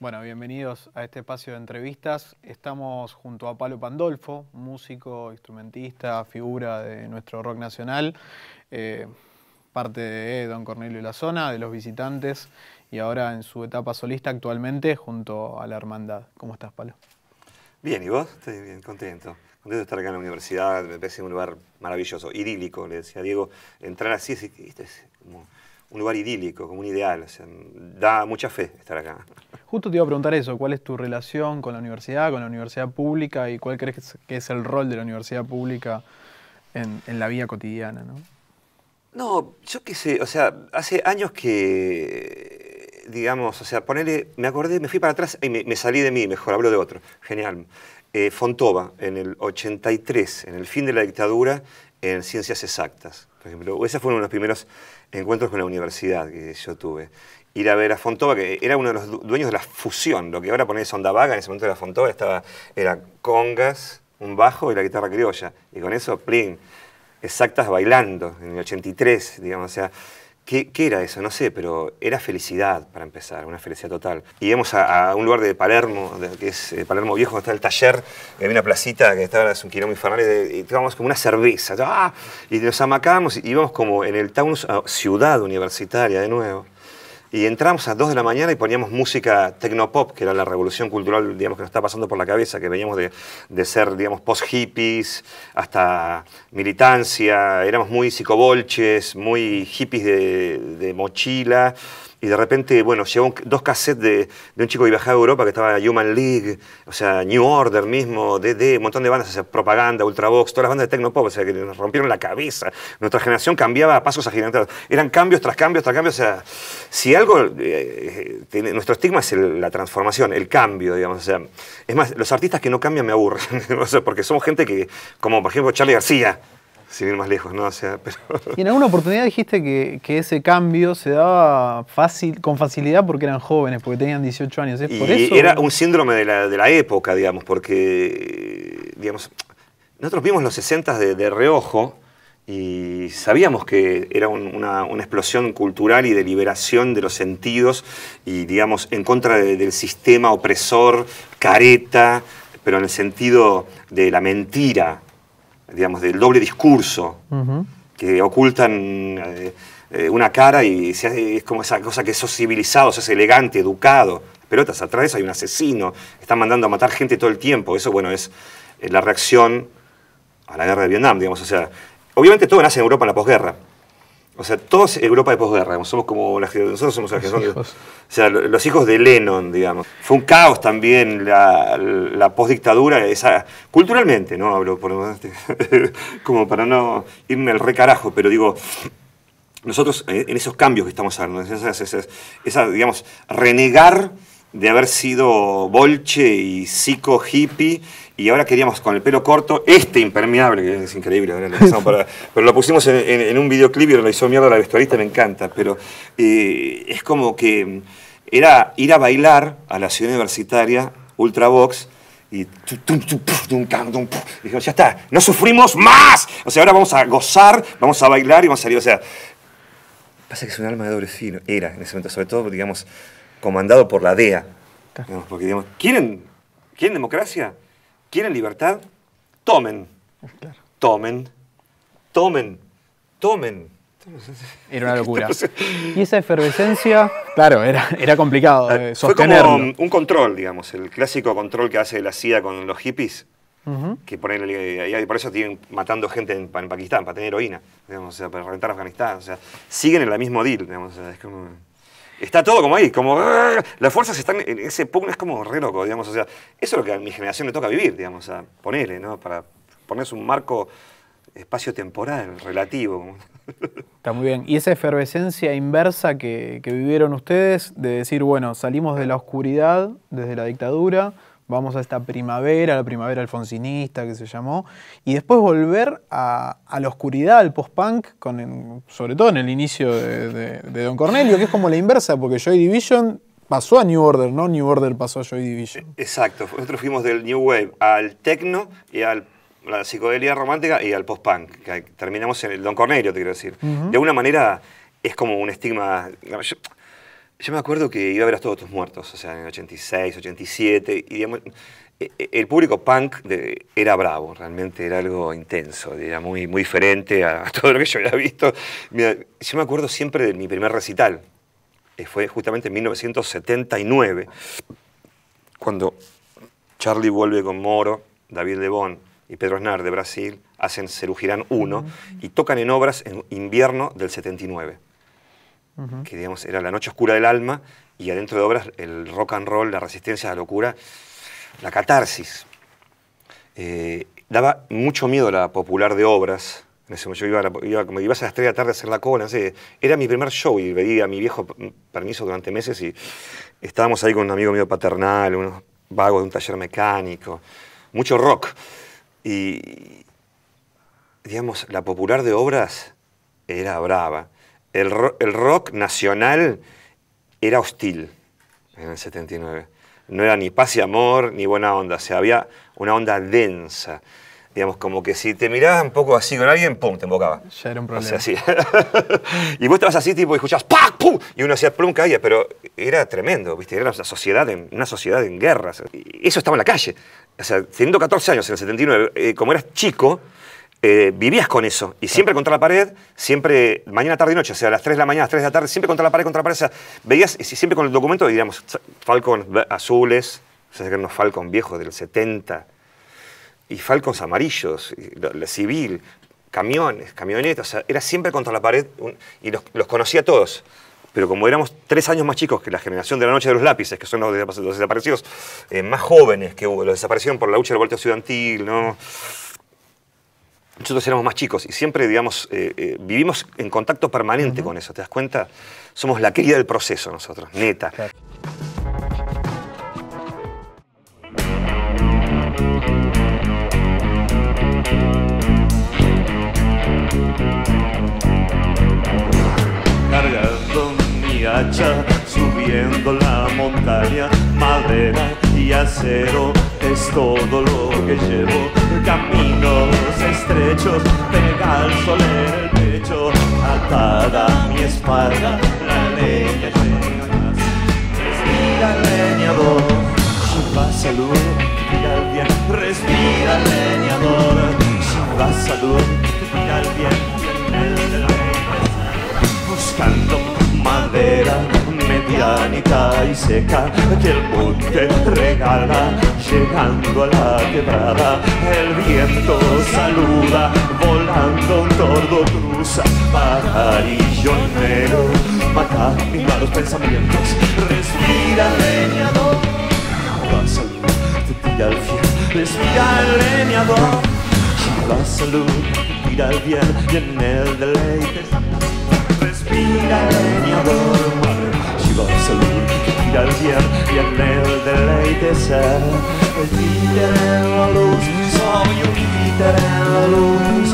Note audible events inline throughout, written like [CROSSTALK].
Bueno, bienvenidos a este espacio de entrevistas. Estamos junto a Palo Pandolfo, músico, instrumentista, figura de nuestro rock nacional, eh, parte de Don Cornelio y la Zona, de Los Visitantes, y ahora en su etapa solista actualmente junto a la Hermandad. ¿Cómo estás, Palo? Bien, ¿y vos? Estoy bien, contento. Contento de estar acá en la universidad, me parece un lugar maravilloso, idílico, le decía Diego. Entrar así es como un lugar idílico, como un ideal. O sea, da mucha fe estar acá. Justo te iba a preguntar eso, ¿cuál es tu relación con la universidad, con la universidad pública y cuál crees que es el rol de la universidad pública en, la vida cotidiana? ¿no? yo qué sé, o sea, hace años que, digamos, o sea, ponele, me acordé, me fui para atrás y me, salí de mí, mejor hablo de otro, genial. Eh, Fontova, en el 83, en el fin de la dictadura, en ciencias exactas, por ejemplo. uno fueron los primeros encuentros con la universidad que yo tuve. Ir a ver a Fontova, que era uno de los dueños de la fusión, lo que ahora ponen Onda Vaga, en ese momento era Fontova, estaba, era congas, un bajo y la guitarra criolla. Y con eso, plin, exactas bailando, en el 83, digamos. sea, ¿Qué, era eso? No sé, pero era felicidad para empezar, una felicidad total. Y íbamos a, un lugar de Palermo, que es eh, Palermo Viejo, donde está el taller, eh, había una placita que estaba es un kilómetro infernal, y, tomábamos como una cerveza, ¡ah! y nos amacábamos y íbamos como en el Taunus Ciudad Universitaria de nuevo. Y entramos a 2 de la mañana y poníamos música tecnopop, que era la revolución cultural digamos, que nos estaba pasando por la cabeza, que veníamos de, ser digamos, post-hippies hasta militancia, éramos muy psicobolches, muy hippies de mochila, y de repente, bueno, llegó dos cassettes de, de, un chico que viajaba a Europa que estaba Human League, o sea, New Order mismo, DD, un montón de bandas, o sea, Propaganda, Ultravox, todas las bandas de Tecnopop, o sea, que nos rompieron la cabeza. Nuestra generación cambiaba a pasos agigantados. Eran cambios tras cambios tras cambios, o sea, si algo, eh, tiene, nuestro estigma es la transformación, el cambio, digamos, o sea, es más, los artistas que no cambian me aburren, [LAUGHS] porque somos gente que, como por ejemplo Charlie García, sin ir más lejos, ¿no? O sea, pero... [LAUGHS] Y en alguna oportunidad dijiste que, ese cambio se daba fácil, con facilidad porque eran jóvenes, porque tenían 18 años. y era un síndrome de la, de la época, digamos, porque, digamos, nosotros vimos los 60 de, de reojo y sabíamos que era una, explosión cultural y de liberación de los sentidos y, digamos, en contra del sistema opresor, careta, pero en el sentido de la mentira, digamos, del doble discurso, que ocultan eh, eh, una cara y es como esa cosa que sos civilizado, sos elegante, educado. Pelotas, atrás hay un asesino, están mandando a matar gente todo el tiempo. Eso, bueno, es eh, la reacción a la guerra de Vietnam, digamos. O sea, obviamente todo nace en Europa en la posguerra. O sea, todos Europa de posguerra, somos como la nosotros somos sea, los hijos de Lennon, digamos. Fue un caos también la, la postdictadura, esa, culturalmente, no hablo por [LAUGHS] como para no irme al recarajo, pero digo, nosotros eh, en esos cambios que estamos hablando, esa, digamos, renegar de haber sido bolche y psico hippie y ahora queríamos con el pelo corto, este impermeable, que es increíble, [LAUGHS] pero lo pusimos en, un videoclip y lo hizo mierda la vestuarista, me encanta, pero eh, es como que mm, era ir a bailar a la ciudad universitaria, Ultravox, y ya está, no sufrimos más, o sea, ahora vamos a gozar, vamos a bailar y vamos a salir, o sea, pasa que es un alma de doble filo, era en ese momento, sobre todo, digamos, comandado por la DEA, porque digamos, ¿quieren democracia? ¿Quieren libertad? Tomen. Tomen. Tomen. Tomen. Era una locura. [LAUGHS] y esa efervescencia, claro, era, era complicado eh, Fue como un control, digamos, el clásico control que hace la CIA con los hippies. que ponen y eh, por eso tienen matando gente en, Pakistán para tener heroína, digamos, o sea, para rentar Afganistán. O sea, siguen en el mismo deal. Digamos, es como está todo como ahí, como... ¡ah! Las fuerzas están en ese pugno, es como re loco, digamos. O sea, eso es lo que a mi generación le toca vivir, digamos, a ponerle, ¿no? Para ponerse un marco espacio-temporal relativo. Está muy bien. Y esa efervescencia inversa que vivieron ustedes, de decir, bueno, salimos de la oscuridad, desde la dictadura, vamos a esta primavera, la primavera alfonsinista que se llamó, y después volver a, la oscuridad, al post-punk, sobre todo en el inicio de, Don Cornelio, que es como la inversa, porque Joy Division pasó a New Order, ¿no? New Order pasó a Joy Division. E, exacto, nosotros fuimos del New Wave al techno y al la psicodelia romántica y al post-punk, que terminamos en el Don Cornelio, te quiero decir. De alguna manera es como un estigma. Yo me acuerdo que iba a ver a todos tus muertos, o sea, en el 86, 87, y e, e, el público punk era bravo, realmente era algo intenso, era muy, muy diferente a, [LAUGHS] todo lo que yo había visto. yo me acuerdo siempre de mi primer recital, que eh, fue justamente en 1979, cuando Charlie vuelve con Moro, David Lebón y Pedro Aznar de Brasil, hacen Cerugirán 1 mm. y tocan en obras en invierno del 79 que era la noche oscura del alma, y adentro de obras el rock and roll, la resistencia, la locura, la catarsis. Eh, daba mucho miedo la popular de obras. En ese yo iba, a ibas a las 3 de la tarde a hacer la cola. era mi primer show y pedí a mi viejo permiso durante meses y estábamos ahí con un amigo mío paternal, unos vagos de un taller mecánico, mucho rock. Y, digamos, la popular de obras era brava el, el rock nacional era hostil en el 79. No era ni paz y amor, ni buena onda. O sea, había una onda densa. Digamos, como que si te mirabas un poco así con alguien, pum, te embocaba. Ya era un problema. O sea, [LAUGHS] y vos estabas así, tipo, y escuchabas ¡pac! ¡pum! Y uno hacía plum, caía, pero era tremendo, ¿viste? Era una sociedad en, una sociedad en guerras. eso estaba en la calle. O sea, teniendo 14 años en el 79, eh, como eras chico, eh, vivías con eso. Y siempre contra la pared, siempre mañana, tarde y noche, o sea, a las 3 de la mañana, a las 3 de la tarde, siempre contra la pared, contra la pared. O sea, veías y siempre con el documento, digamos, falcons azules, o sea, que eran unos falcons viejos del 70, y Falcons amarillos, civil, camiones, camionetas, o sea, era siempre contra la pared y los, conocía a todos. Pero como éramos tres años más chicos que la generación de la Noche de los Lápices, que son los, desaparecidos eh, más jóvenes que hubo, los desaparecieron por la lucha del Vuelto Ciudadantil, ¿no? nosotros éramos más chicos y siempre, digamos, eh, eh, vivimos en contacto permanente con eso, ¿te das cuenta? Somos la querida del proceso nosotros, neta. Cargando mi hacha, subiendo la montaña, madera y acero es todo lo que llevo. Caminos estrechos, pega el sol en el pecho, atada a mi espalda, la leña llega Respira leñador, suba salud, mira al bien. Respira leñador, suba salud, mira el bien. Buscando madera y seca que el monte regala llegando a la quebrada el viento saluda volando un tordo cruza pajarillo negro mata mis malos pensamientos respira leñador La salud te tira al fiel respira leñador La salud te tira al bien y en el deleite teszel. Tételen a lóz, szaljon, tételen a lóz,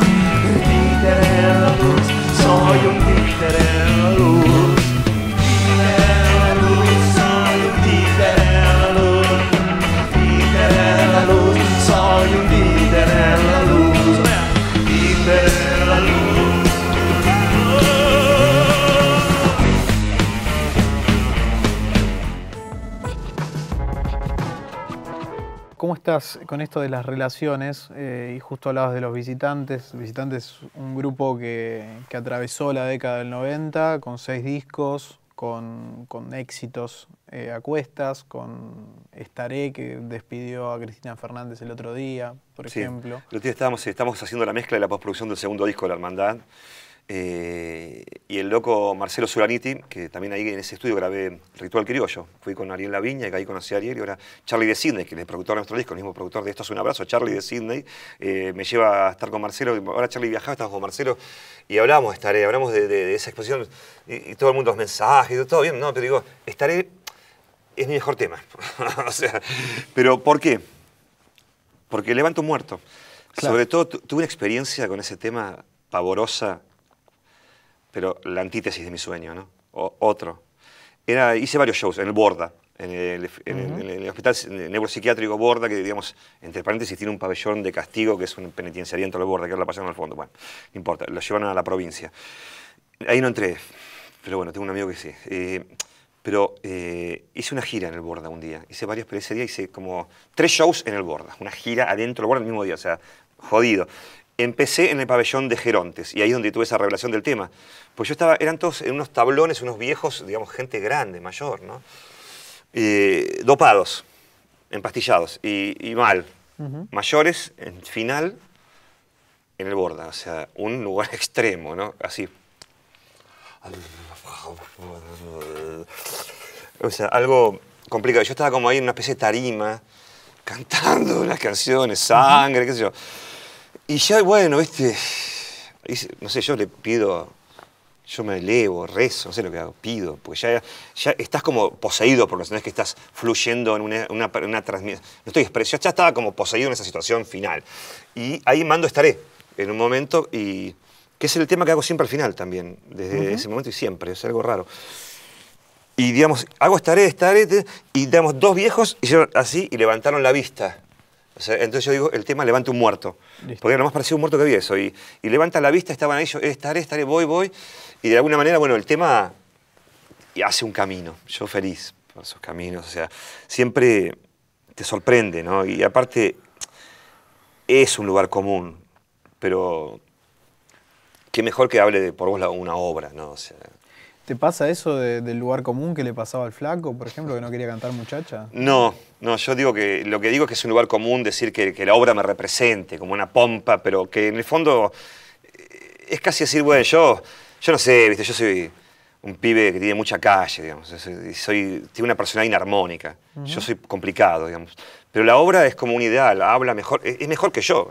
tételen a lóz, a tételen. ¿cómo estás con esto de las relaciones? Eh, y justo hablabas de los visitantes. Visitantes es un grupo que, atravesó la década del 90 con seis discos, con, éxitos eh, a con Estaré, que despidió a Cristina Fernández el otro día, por ejemplo. Sí, estamos haciendo la mezcla de la postproducción del segundo disco de La Hermandad. Eh, y el loco Marcelo Suraniti que también ahí en ese estudio grabé Ritual Criollo. Fui con Ariel Laviña, que ahí conocí a Ariel, y ahora Charlie de Sidney que es el productor de nuestro disco, el mismo productor de Esto es un abrazo, Charlie de Sidney, eh, me lleva a estar con Marcelo. Ahora Charlie viajaba, estamos con Marcelo, y hablamos, estaré, hablamos de, esa exposición, y, todo el mundo los mensajes, todo bien, no, pero digo, estaré, es mi mejor tema. [LAUGHS] o sea, pero ¿por qué? Porque levanto muerto. Sobre todo tuve una experiencia con ese tema pavorosa pero la antítesis de mi sueño, ¿no? otro. Era, hice varios shows en el Borda, en el, hospital neuropsiquiátrico Borda, que digamos, entre paréntesis, tiene un pabellón de castigo que es un penitenciario dentro del Borda, que es la pasión al fondo. Bueno, no importa, lo llevaron a la provincia. Ahí no entré, pero bueno, tengo un amigo que sí. Eh, pero eh, hice una gira en el Borda un día, hice varios, pero ese día hice como tres shows en el Borda, una gira adentro del Borda el mismo día, o sea, jodido empecé en el pabellón de Gerontes, y ahí es donde tuve esa revelación del tema. Pues yo estaba, eran todos en unos tablones, unos viejos, digamos, gente grande, mayor, ¿no? Eh, dopados, empastillados, y, mal. Mayores, en final, en el borda, o sea, un lugar [LAUGHS] extremo, ¿no? Así. O sea, algo complicado. Yo estaba como ahí en una especie de tarima, cantando unas canciones, sangre, qué sé yo. Y ya, bueno, viste, no sé, yo le pido, yo me elevo, rezo, no sé lo que hago, pido, porque ya, ya estás como poseído por los no que estás fluyendo en una, transmisión. No estoy expreso, ya estaba como poseído en esa situación final. Y ahí mando estaré en un momento y que es el tema que hago siempre al final también, desde ese momento y siempre, es algo raro. Y digamos, hago estaré, estaré, y damos dos viejos, hicieron así y levantaron la vista entonces yo digo, el tema levanta un muerto. Porque nomás lo más parecido un muerto que había eso. Y, y levanta la vista, estaban ahí, yo eh, estaré, estaré, voy, voy. Y de alguna manera, bueno, el tema hace un camino. Yo feliz por esos caminos. O sea, siempre te sorprende, ¿no? Y aparte, es un lugar común. Pero qué mejor que hable de, por vos una obra, ¿no? O sea, ¿Te pasa eso del lugar común que le pasaba al flaco, por ejemplo, que no quería cantar muchacha? No, no, yo digo que lo que digo es que es un lugar común decir que, la obra me represente, como una pompa, pero que en el fondo eh, es casi decir, bueno, yo, yo no sé, viste, yo soy un pibe que tiene mucha calle, digamos, y soy una personalidad inarmónica, yo soy complicado, digamos. Pero la obra es como un ideal, habla mejor, es mejor que yo,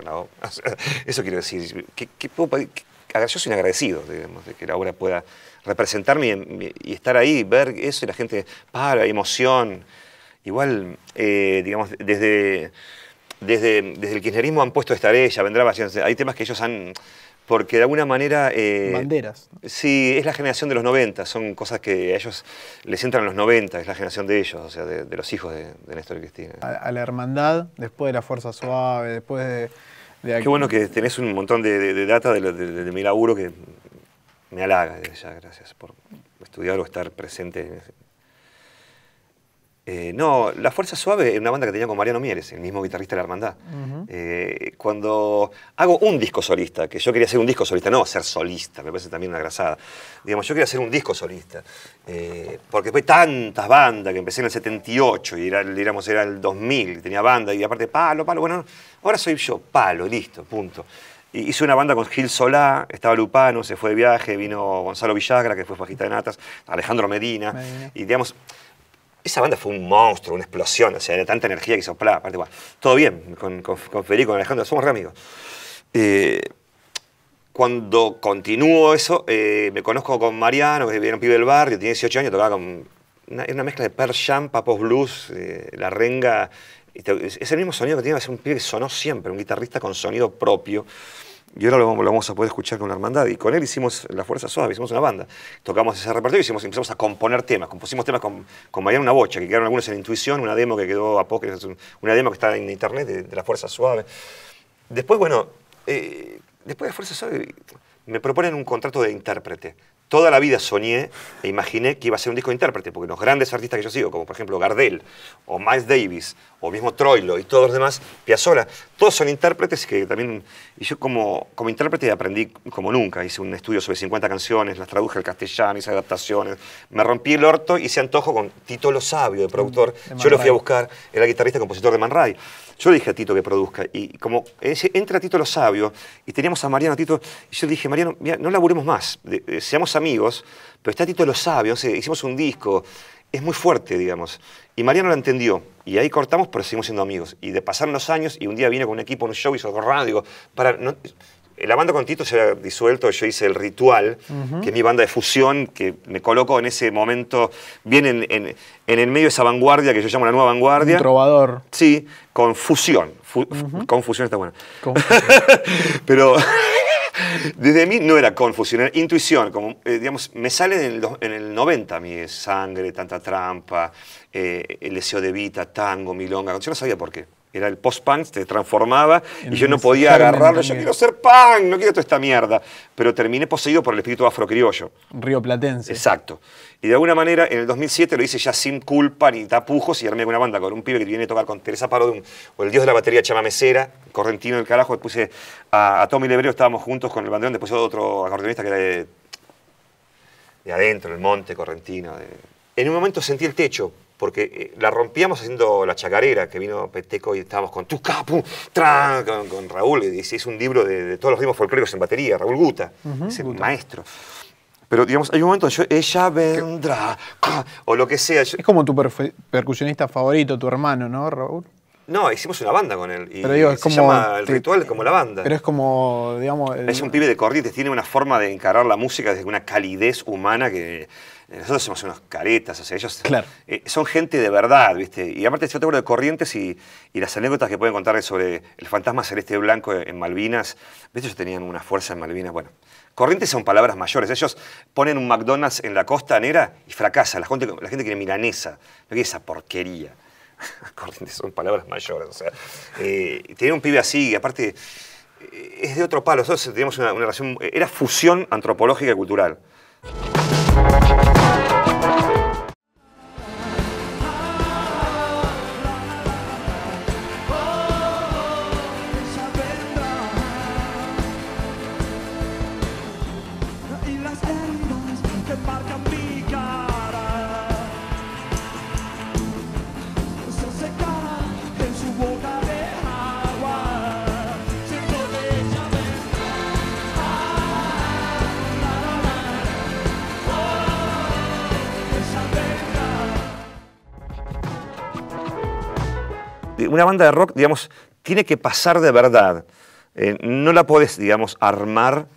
[LAUGHS] eso quiero decir. Que, yo soy un agradecido, digamos, de que la obra pueda representarme y, estar ahí, ver eso y la gente para, emoción. Igual, eh, digamos, desde, desde, desde el kirchnerismo han puesto ella vendrá vacío. Hay temas que ellos han. Porque de alguna manera. Eh, Banderas. Sí, es la generación de los 90, son cosas que a ellos les entran en los 90, es la generación de ellos, o sea, de, los hijos de, Néstor y Cristina. A, la hermandad, después de la Fuerza Suave, después de. de Qué bueno que tenés un montón de, data de, mi laburo que me halaga desde ya, gracias por estudiar o estar presente. Eh, no, La Fuerza Suave es una banda que tenía con Mariano Mieres, el mismo guitarrista de la Hermandad. Eh, cuando hago un disco solista, que yo quería hacer un disco solista, no ser solista, me parece también una grasada. Digamos, yo quería hacer un disco solista. Eh, porque fue tantas bandas que empecé en el 78 y era, digamos, era el 2000, tenía banda y aparte palo, palo. Bueno, ahora soy yo, palo, listo, punto. Hice una banda con Gil Solá, estaba Lupano, se fue de viaje, vino Gonzalo Villagra, que fue fajita de Natas, Alejandro Medina, y digamos, esa banda fue un monstruo, una explosión, o sea, era tanta energía que soplaba, aparte, bueno, todo bien, con, con, con Federico, con Alejandro, somos re amigos. Eh, cuando continúo eso, eh, me conozco con Mariano, que era un pibe del barrio, tiene 18 años, tocaba con... Una, una mezcla de Per Jam, Papos Blues, eh, La Renga es el mismo sonido que tiene que un pie que sonó siempre, un guitarrista con sonido propio. Y ahora lo, lo vamos a poder escuchar con la hermandad. Y con él hicimos La Fuerza Suave, hicimos una banda. Tocamos ese repertorio y hicimos, empezamos a componer temas. Compusimos temas con, con Mariano Una Bocha, que quedaron algunos en Intuición, una demo que quedó a poco una demo que está en internet de, La Fuerza Suave. Después, bueno, eh, después de La Fuerza Suave me proponen un contrato de intérprete. Toda la vida soñé e imaginé que iba a ser un disco de intérprete, porque los grandes artistas que yo sigo, como por ejemplo Gardel o Miles Davis o mismo Troilo y todos los demás, Piazzolla, todos son intérpretes que también, y yo como, como intérprete aprendí como nunca, hice un estudio sobre 50 canciones, las traduje al castellano, hice adaptaciones, me rompí el orto, y se antojo con Tito Lo Sabio, el mm, productor, yo lo fui a buscar, era guitarrista y compositor de Man Ray, yo le dije a Tito que produzca, y como entra Tito Lo Sabio, y teníamos a Mariano, Tito, y yo le dije, Mariano, mira, no laburemos más, eh, seamos amigos, pero está Tito Lo Sabio, hicimos un disco, es muy fuerte, digamos. Y Mariano la entendió. Y ahí cortamos, pero seguimos siendo amigos. Y de pasar los años, y un día vino con un equipo, un show, hizo radio. para, no, eh, la banda con Tito se había disuelto, yo hice el ritual, que es mi banda de fusión, que me coloco en ese momento, bien en, el medio de esa vanguardia que yo llamo la nueva vanguardia. Un trovador. Sí, con fusión. Con fusión está buena. [LAUGHS] Pero desde mí no era confusión, era intuición. Como, eh, digamos, me sale en el, en 90 mi eh, sangre, tanta trampa, eh, el deseo de vida, tango, milonga. Yo no sabía por qué era el post-punk, se transformaba y yo no podía agarrarlo. Yo quiero ser punk, no quiero toda esta mierda. Pero terminé poseído por el espíritu afrocriollo. Río Platense. Exacto. Y de alguna manera, en el 2007 lo hice ya sin culpa ni tapujos y armé una banda con un pibe que viene a tocar con Teresa Parodum o el dios de la batería Chama Mesera, correntino del carajo. Puse eh, a, Tommy Lebreo, estábamos juntos con el bandeón, después otro acordeonista que era de, adentro, el monte correntino. En un momento sentí el techo porque eh, la rompíamos haciendo la chacarera, que vino Peteco y estábamos con tu capu, con, Raúl, y es un libro de, todos los ritmos folclóricos en batería, Raúl Guta, es el maestro. Pero digamos, hay un momento yo, ella vendrá, o lo que sea. Es como tu percusionista favorito, tu hermano, ¿no, Raúl? No, hicimos una banda con él. Y pero es se llama el ritual como la banda. Pero es como, digamos. Es un pibe de corrientes, tiene una forma de encarar la música desde una calidez humana que eh, nosotros somos unos caretas, o sea, ellos eh, son gente de verdad, ¿viste? Y aparte yo te acuerdo de Corrientes y, las anécdotas que pueden contar sobre el fantasma celeste blanco en Malvinas. ¿Viste? Ellos tenían una fuerza en Malvinas, bueno. Corrientes son palabras mayores. Ellos ponen un McDonald's en la costa negra y fracasa. La gente, quiere milanesa, no quiere esa porquería. [LAUGHS] Corrientes son palabras mayores. O sea, eh, tener un pibe así, y aparte, es de otro palo. Nosotros teníamos una, una relación, era fusión antropológica y cultural. una banda de rock, digamos, tiene que pasar de verdad. Eh, no la puedes, digamos, armar,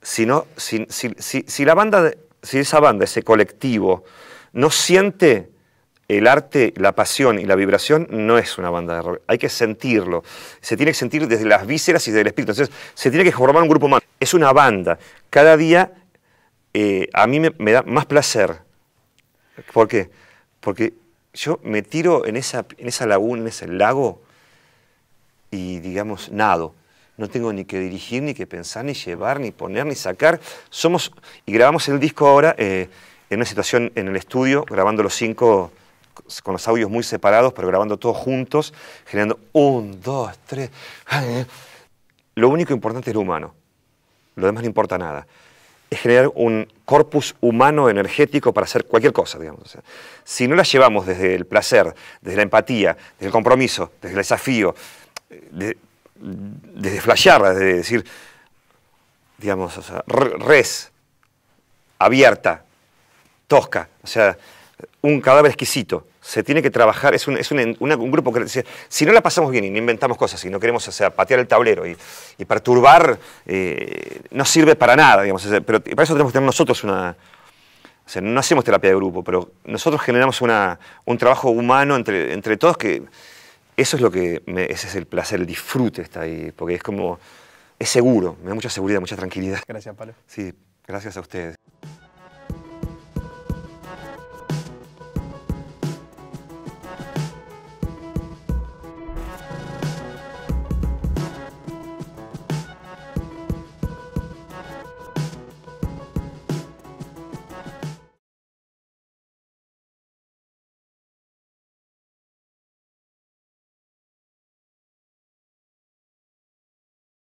sino si, la banda, si esa banda, ese colectivo, no siente el arte, la pasión y la vibración no es una banda de rock. Hay que sentirlo. Se tiene que sentir desde las vísceras y desde el espíritu. Entonces, se tiene que formar un grupo humano. Es una banda. Cada día eh, a mí me, me, da más placer. ¿Por qué? Porque yo me tiro en esa, laguna, en ese lago, y digamos, nado. No tengo ni que dirigir, ni que pensar, ni llevar, ni poner, ni sacar. Somos, y grabamos el disco ahora eh, en una situación en el estudio, grabando los cinco con los audios muy separados, pero grabando todos juntos, generando un, dos, tres. Eh. Lo único importante es lo humano. Lo demás no importa nada es generar un corpus humano energético para hacer cualquier cosa, digamos. si no la llevamos desde el placer, desde la empatía, desde el compromiso, desde el desafío, de, desde flashearla, desde decir, digamos, res, abierta, tosca, o sea, un cadáver exquisito, se tiene que trabajar, es un, un, grupo que... Si, si, no la pasamos bien y no inventamos cosas y no queremos o patear el tablero y, perturbar, eh, no sirve para nada, digamos. Pero para eso tenemos que tener nosotros una... O no hacemos terapia de grupo, pero nosotros generamos un trabajo humano entre, entre todos que... Eso es lo que... ese es el placer, el disfrute está ahí, porque es como... Es seguro, me da mucha seguridad, mucha tranquilidad. Gracias, Pablo. Sí, gracias a ustedes.